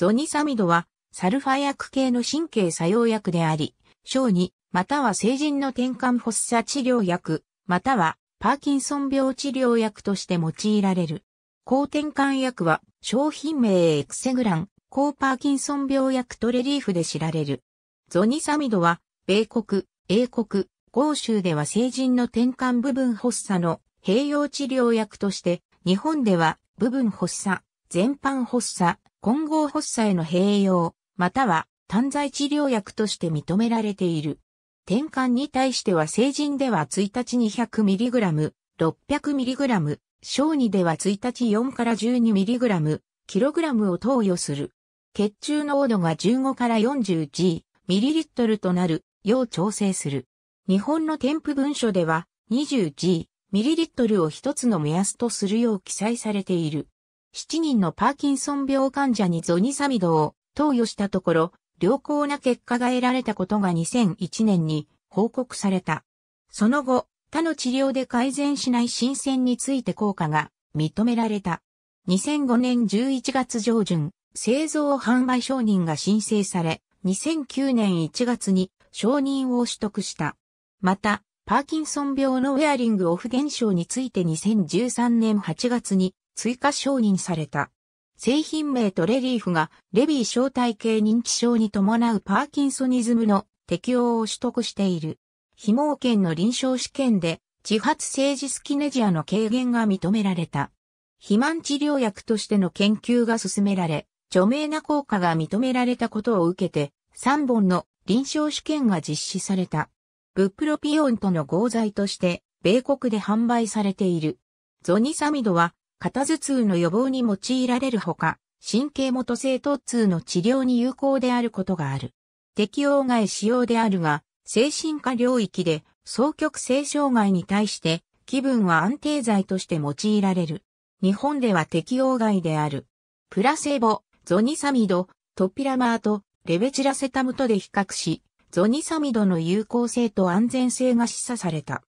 ゾニサミドは、サルファ薬系の神経作用薬であり、小児、または成人の転換発作治療薬、またはパーキンソン病治療薬として用いられる。抗転換薬は商品名エクセグラン、抗パーキンソン病薬トレリーフで知られる。ゾニサミドは、米国、英国、豪州では成人の転換部分発作の併用治療薬として、日本では部分発作、全般発作、混合発作への併用、または単剤治療薬として認められている。転換に対しては成人では1日 200mg、600mg、小児では1日4から 12mg、kg を投与する。血中濃度が15から 40g、ミリリットルとなるよう調整する。日本の添付文書では 20g、ミリリットルを一つの目安とするよう記載されている。7人のパーキンソン病患者にゾニサミドを投与したところ、良好な結果が得られたことが2001年に報告された。その後、他の治療で改善しない新鮮について効果が認められた。2005年11月上旬、製造販売承認が申請され、2009年1月に承認を取得した。また、パーキンソン病のウェアリングオフ現象について2013年8月に追加承認された。製品名とレリーフがレビー小体系認知症に伴うパーキンソニズムの適用を取得している。非毛圏の臨床試験で自発性ジスキネジアの軽減が認められた。肥満治療薬としての研究が進められ、著名な効果が認められたことを受けて、3本の臨床試験が実施された。ブプロピオンとの合剤として、米国で販売されている。ゾニサミドは肩頭痛の予防に用いられるほか、神経元性疼痛の治療に有効であることがある。適応外使用であるが、精神科領域で、双極性障害に対して、気分は安定剤として用いられる。日本では適応外である。プラセボ、ゾニサミド、トピラマーとレベチラセタムとで比較し、ゾニサミドの有効性と安全性が示唆された。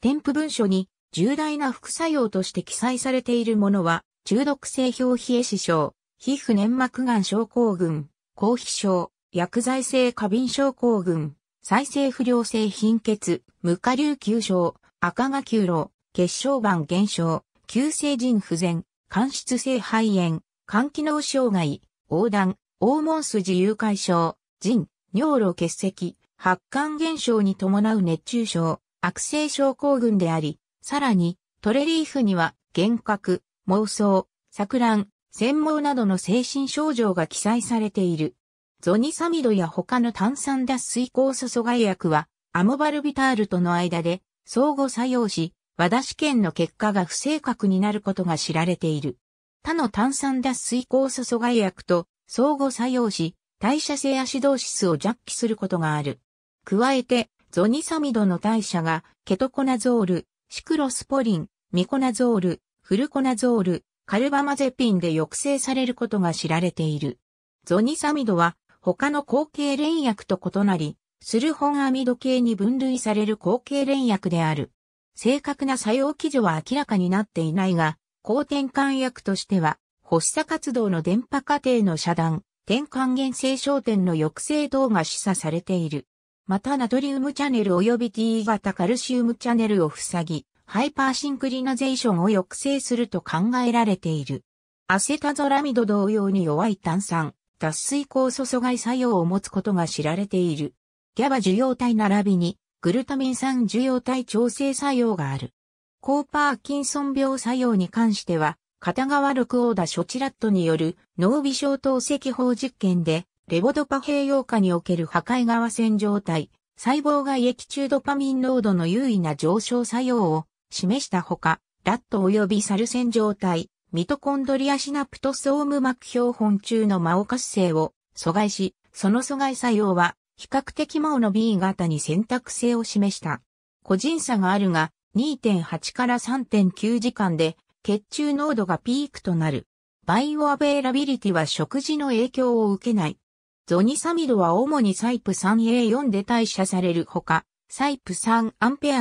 添付文書に重大な副作用として記載されているものは、中毒性表皮壊死症、皮膚粘膜癌症候群、抗皮症、薬剤性過敏症候群、再生不良性貧血、無下流球症、赤が球路、血小板減少、急性腎不全、間質性肺炎、肝機能障害、横断、黄門筋誘拐症、腎、尿路結石、発汗現象に伴う熱中症、悪性症候群であり、さらに、トレリーフには、幻覚、妄想、錯乱、専門などの精神症状が記載されている。ゾニサミドや他の炭酸脱水酵素阻害薬は、アモバルビタールとの間で相互作用し、和田試験の結果が不正確になることが知られている。他の炭酸脱水酵素阻害薬と相互作用し、代謝性アシドーシスを弱気することがある。加えて、ゾニサミドの代謝がケトコナゾール、シクロスポリン、ミコナゾール、フルコナゾール、カルバマゼピンで抑制されることが知られている。ゾニサミドは他の後継連薬と異なり、スルホンアミド系に分類される後継連薬である。正確な作用基準は明らかになっていないが、抗転換薬としては、発作活動の電波過程の遮断、転換原性焦点の抑制等が示唆されている。またナトリウムチャネル及び T 型カルシウムチャネルを塞ぎ、ハイパーシンクリナゼーションを抑制すると考えられている。アセタゾラミド同様に弱い炭酸、脱水酵素阻害作用を持つことが知られている。ギャバ受容体並びに、グルタミン酸受容体調整作用がある。コーパーキンソン病作用に関しては、片側6オーダショチラットによる脳微小透析法実験で、レボドパ併用下における破壊側線状態、細胞外液中ドパミン濃度の優位な上昇作用を示したほか、ラット及びサル線状態、ミトコンドリアシナプトソーム膜標本中のマオカス性を阻害し、その阻害作用は比較的毛の B 型に選択性を示した。個人差があるが、2.8から3.9時間で血中濃度がピークとなる。バイオアベイラビリティは食事の影響を受けない。ゾニサミドは主にサイプ 3A4 で代謝されるほか、サイプ 3A7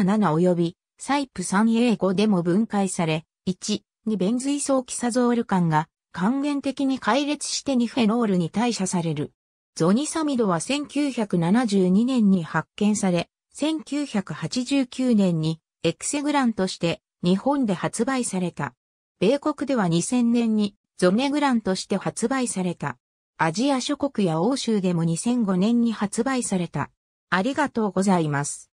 及びサイプ 3A5 でも分解され、1、2ベンズイソーキサゾール間が還元的に解列して2フェノールに代謝される。ゾニサミドは1972年に発見され、1989年にエクセグランとして日本で発売された。米国では2000年にゾネグランとして発売された。アジア諸国や欧州でも2005年に発売された。ありがとうございます。